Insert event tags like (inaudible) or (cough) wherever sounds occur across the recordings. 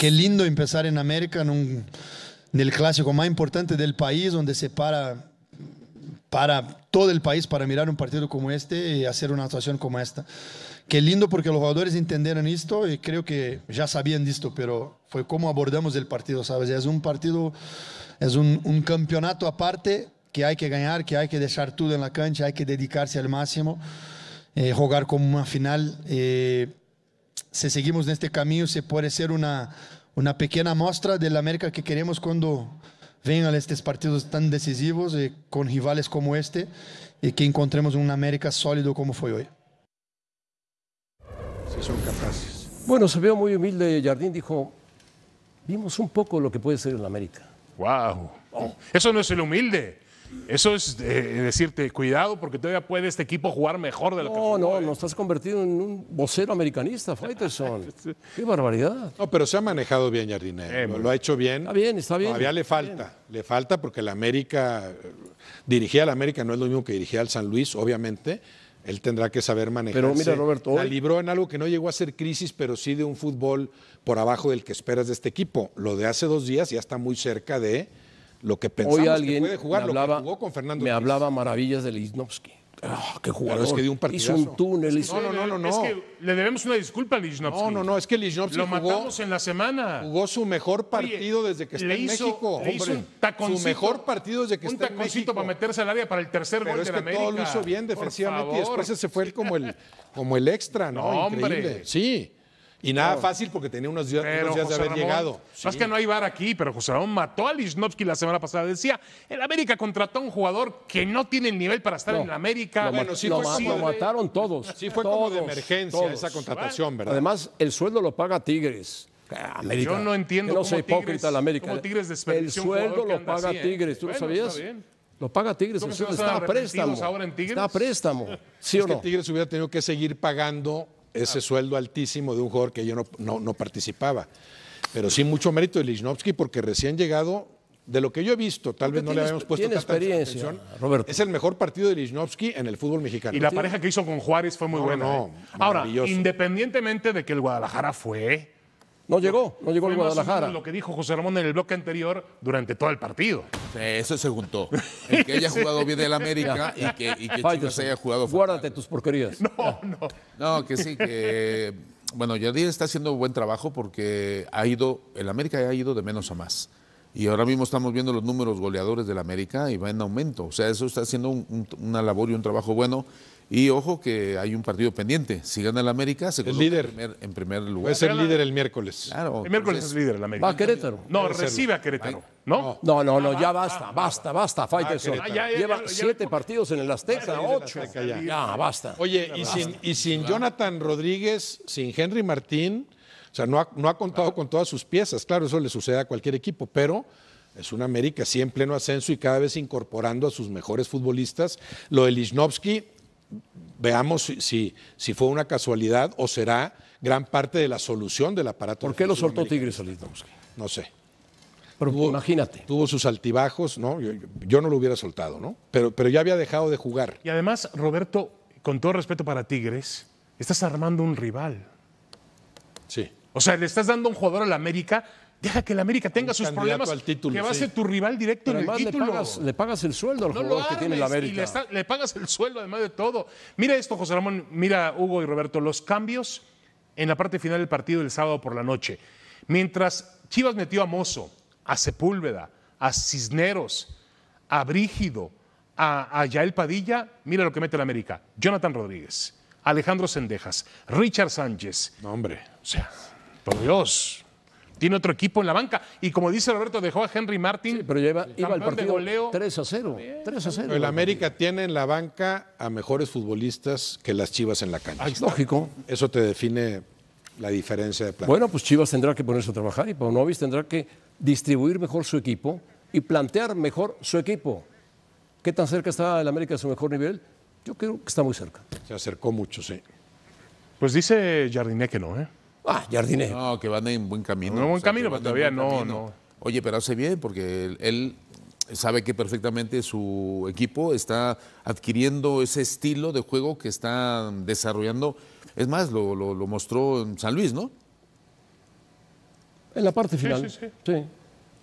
Qué lindo empezar en América, en, el clásico más importante del país, donde se para para todo el país para mirar un partido como este y hacer una actuación como esta. Qué lindo porque los jugadores entendieron esto y creo que ya sabían esto, pero fue como abordamos el partido, ¿sabes? Es un partido, es un, campeonato aparte que hay que ganar, que hay que dejar todo en la cancha, hay que dedicarse al máximo, eh, jugar como una final. Eh, si seguimos en este camino, se puede ser una pequeña muestra de la América que queremos cuando vengan estos partidos tan decisivos eh, con rivales como este y que encontremos una América sólido como fue hoy. son capaces. Bueno, se veo muy humilde. Jardín dijo: Vimos un poco lo que puede ser el América. ¡Wow! Oh. Eso no es el humilde. Eso es eh, decirte, cuidado, porque todavía puede este equipo jugar mejor de lo no, que No, no, estás convertido en un vocero americanista, Faitelson. (laughs) Qué barbaridad. No, pero se ha manejado bien Jardine. Eh, lo, ha hecho bien. Está bien, está bien. Todavía le falta. Le falta porque la América, dirigía a la América no es lo mismo que dirigía al San Luis, obviamente. Él tendrá que saber manejar. Pero mira, Roberto. La libró en algo que no llegó a ser crisis, pero sí de un fútbol por abajo del que esperas de este equipo. Lo de hace dos días ya está muy cerca de lo que pensamos Hoy alguien puede jugar, me hablaba, lo que jugó con Fernando me hablaba maravillas de Lisnovsky ah, qué jugador. Es que dio un partido Hizo un túnel. No, no, no, no, Es que le debemos una disculpa a Lisnovsky. No, no, no. Es que Lisnovsky lo jugó, matamos en la semana. Jugó su mejor partido desde que está en México. un taconcito. Su mejor partido desde que está en México. Un taconcito para meterse al área para el tercer gol de la América. todo lo hizo bien defensivamente y después se fue como el, como el extra, ¿no? Increíble. Hombre. Sí. Y nada fácil porque tenía unos días, de haber llegado. Más que no hay bar aquí, pero José Ramón mató a Lichnowsky la semana pasada. Decía, el América contrató a un jugador que no tiene el nivel para estar en el América. Lo, bueno, sí mataron todos. Sí fue como de emergencia esa contratación, ¿verdad? Además, el sueldo lo paga Tigres. Ah, América. Yo no entiendo no cómo tigres, la América. el sueldo ¿eh? lo paga Tigres, ¿tú lo sabías? Lo paga Tigres, el está a préstamo. Está a préstamo. ¿Sí o es que Tigres hubiera tenido que seguir pagando ese sueldo altísimo de un jugador que yo no, participaba. Pero sí mucho mérito de Lichnowsky porque recién llegado, de lo que yo he visto, tal vez no le habíamos puesto tanta experiencia, atención, Roberto. es el mejor partido de Lichnowsky en el fútbol mexicano. Y la pareja que hizo con Juárez fue muy buena. ¿eh? Ahora, independientemente de que el Guadalajara fue no llegó, no llegó el Guadalajara. Lo que dijo José Ramón en el bloque anterior durante todo el partido. eso se juntó. El que haya jugado bien el América y que, y haya jugado Guárdate tus porquerías. No, no. No, que sí, que. Bueno, Yadir está haciendo un buen trabajo porque ha ido, el América ha ido de menos a más. Y ahora mismo estamos viendo los números goleadores del América y va en aumento. O sea, eso está haciendo una labor y un trabajo bueno. Y ojo que hay un partido pendiente. Si gana el América, se el líder. En primer, en primer, lugar. es ser líder el miércoles. Claro, el miércoles es líder el América. Va a Querétaro. No, recibe a Querétaro. ¿No? No, no, ya basta, basta, basta, Lleva siete partidos en el Azteca, ocho. ya. basta. Oye, y sin, y sin Jonathan Rodríguez, sin Henry Martín o sea, no ha, contado con todas sus piezas. Claro, eso le sucede a cualquier equipo, pero es una América sí en pleno ascenso y cada vez incorporando a sus mejores futbolistas. Lo de Lichnowsky, veamos si, fue una casualidad o será gran parte de la solución del aparato. ¿Por qué lo soltó Tigres a Lichnowsky? No sé. Pero imagínate. Tuvo sus altibajos, ¿no? Yo, no lo hubiera soltado, ¿no? Pero, pero ya había dejado de jugar. Y además, Roberto, con todo respeto para Tigres, estás armando un rival. Sí. O sea, le estás dando un jugador a la América, deja que la América tenga sus problemas, que va a ser tu rival directo en el título. Le pagas, el sueldo al jugador que tiene el América. le, pagas el sueldo además de todo. Mira esto, José Ramón, mira Hugo y Roberto, los cambios en la parte final del partido del sábado por la noche. Mientras Chivas metió a Mozo, a Sepúlveda, a Cisneros, a Brígido, a, Yael Padilla, mira lo que mete el América. Jonathan Rodríguez, Alejandro Sendejas, Richard Sánchez. No, hombre. O sea, por Dios. Tiene otro equipo en la banca. Y como dice Roberto, dejó a Henry Martin. Sí, pero lleva, iba el partido goleo. 3 a 0. 3 a 0. El América tiene en la banca a mejores futbolistas que las Chivas en la cancha. Es Lógico. Eso te define la diferencia de plan. Bueno, pues Chivas tendrá que ponerse a trabajar y Paunovis tendrá que distribuir mejor su equipo y plantear mejor su equipo. ¿Qué tan cerca está el América de su mejor nivel? Yo creo que está muy cerca. Se acercó mucho, sí. Pues dice Jardiné que no, ¿eh? Ah, Jardine. No, que van en buen camino. No, buen camino, pero todavía no, no. Oye, pero hace bien porque él, sabe que perfectamente su equipo está adquiriendo ese estilo de juego que está desarrollando. Es más, lo, mostró en San Luis, ¿no? En la parte final. Sí, sí,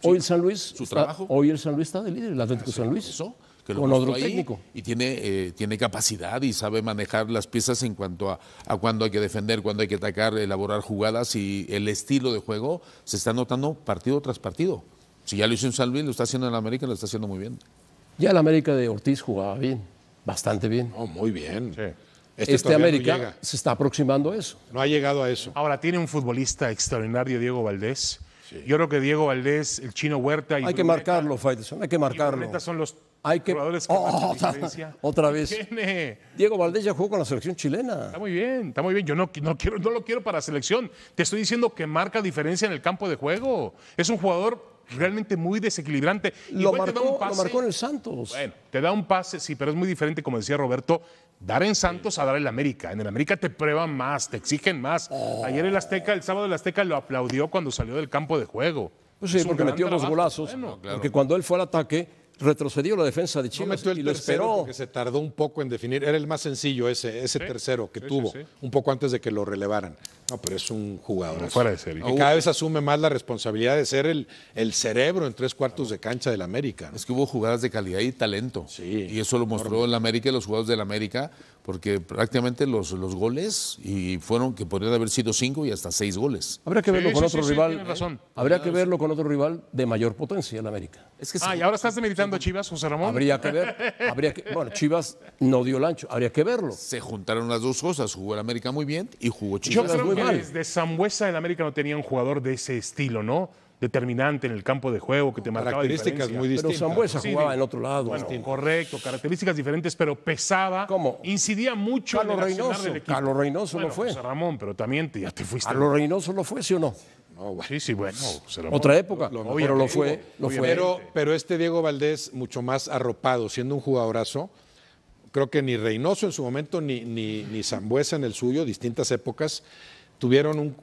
Hoy el San Luis. Su trabajo. Hoy el San Luis está de líder, el Atlético ah, San Luis. Eso que lo técnico. y tiene, eh, tiene capacidad y sabe manejar las piezas en cuanto a, a cuándo hay que defender, cuándo hay que atacar, elaborar jugadas y el estilo de juego se está notando partido tras partido. Si ya lo hizo en San Luis, lo está haciendo en América, lo está haciendo muy bien. Ya el América de Ortiz jugaba bien, bastante bien. Oh, muy bien. Este, este América se está aproximando a eso. No ha llegado a eso. Ahora tiene un futbolista extraordinario, Diego Valdés. Yo creo que Diego Valdés, el chino Huerta Hay que marcarlo, Faiteson, hay que marcarlo. son los hay que... Oh, oh, (laughs) otra, vez. Diego Valdés ya jugó con la selección chilena. Está muy bien, está muy bien. Yo no, lo quiero para selección. Te estoy diciendo que marca diferencia en el campo de juego. Es un jugador realmente muy desequilibrante. Lo, marcó, marcó en el Santos. Bueno, te da un pase, sí, pero es muy diferente, como decía Roberto, dar en Santos a dar en América. En el América te prueban más, te exigen más. Oh. Ayer el Azteca, el sábado el Azteca lo aplaudió cuando salió del campo de juego. Pues sí, porque metió los golazos. Porque cuando él fue al ataque, retrocedió la defensa de Chile y lo esperó. Que se tardó un poco en definir. Era el más sencillo ese, ese tercero que tuvo, un poco antes de que lo relevaran. No, pero es un jugador. fuera de cada vez asume más la responsabilidad de ser el, el cerebro en tres cuartos de cancha del América. Es que hubo jugadas de calidad y talento. Sí. Y eso lo mostró el América y los jugadores del América, porque prácticamente los, los goles y fueron que podrían haber sido cinco y hasta seis goles. Habría que verlo con otro rival. Razón. Habría que verlo con otro rival de mayor potencia en América. Es que ah, y ahora estás meditando a Chivas, José Ramón. Habría que ver. Habría que, bueno, Chivas no dio el ancho. Habría que verlo. Se juntaron las dos cosas. Jugó el América muy bien y jugó Chivas de Sambuesa en América no tenía un jugador de ese estilo, ¿no? Determinante en el campo de juego que te marcaba Características muy distintas. Pero Sambuesa jugaba en otro lado. Bueno, correcto, características diferentes, pero pesaba. ¿Cómo? Incidía mucho en el Reynoso, del equipo. Carlos Reynoso lo fue. A Ramón, pero también Reynoso lo fue, ¿sí o no? Sí, sí, bueno. Pues, Otra época, pero lo fue. Pero, este Diego Valdés, mucho más arropado, siendo un jugadorazo, creo que ni Reynoso en su momento, ni, ni, ni en el suyo, distintas épocas, tuvieron un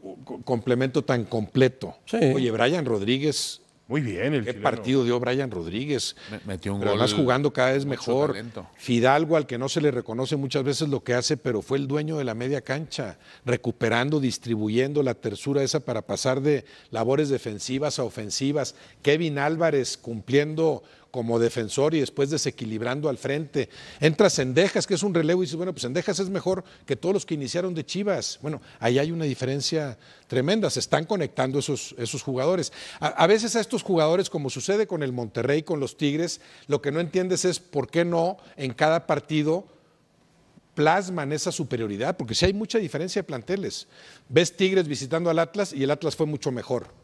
complemento tan completo. Oye, Brian Rodríguez. Muy bien, el ¿Qué partido dio Brian Rodríguez? Metió un pero gol. Además, jugando cada vez mejor. Fidalgo, al que no se le reconoce muchas veces lo que hace, pero fue el dueño de la media cancha, recuperando, distribuyendo la tersura esa para pasar de labores defensivas a ofensivas. Kevin Álvarez cumpliendo como defensor y después desequilibrando al frente. Entra Sendejas, que es un relevo, y dice, bueno, pues Dejas es mejor que todos los que iniciaron de Chivas. Bueno, ahí hay una diferencia tremenda, se están conectando esos, jugadores. A, veces a estos jugadores, como sucede con el Monterrey, con los Tigres, lo que no entiendes es por qué no en cada partido plasman esa superioridad, porque si hay mucha diferencia de planteles. Ves Tigres visitando al Atlas y el Atlas fue mucho mejor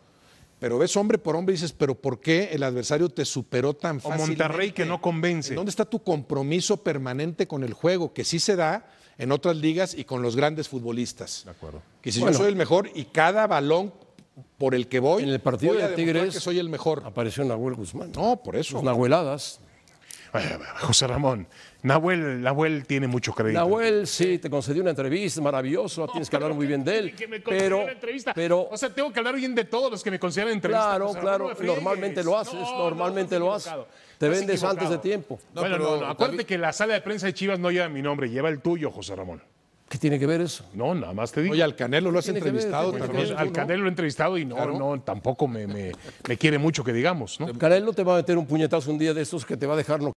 pero ves hombre por hombre y dices, pero ¿por qué el adversario te superó tan fácilmente? O Monterrey que no convence. ¿Dónde está tu compromiso permanente con el juego? Que sí se da en otras ligas y con los grandes futbolistas. De acuerdo. Que si yo soy el mejor y cada balón por el que voy, en el partido de Tigres soy el mejor. Apareció Nahuel Guzmán. No, por eso. Pues Nahueladas. José Ramón, Nahuel, Nahuel tiene mucho crédito. Nahuel, sí, te concedió una entrevista, maravilloso, tienes que hablar muy bien de él. Que me pero, entrevista. pero, o sea, tengo que hablar bien de todos los que me conceden entrevistas. Claro, claro, normalmente lo haces, normalmente lo haces. Te vendes antes de tiempo. bueno, acuérdate que la sala de prensa de Chivas no lleva mi nombre, lleva el tuyo, José Ramón. ¿Qué tiene que ver eso? No, nada más te digo. Oye, al Canelo lo has entrevistado Al Canelo lo he entrevistado y no, no, tampoco me, me, quiere mucho que digamos, ¿no? Canelo te va a meter un puñetazo un día de estos que te va a dejar no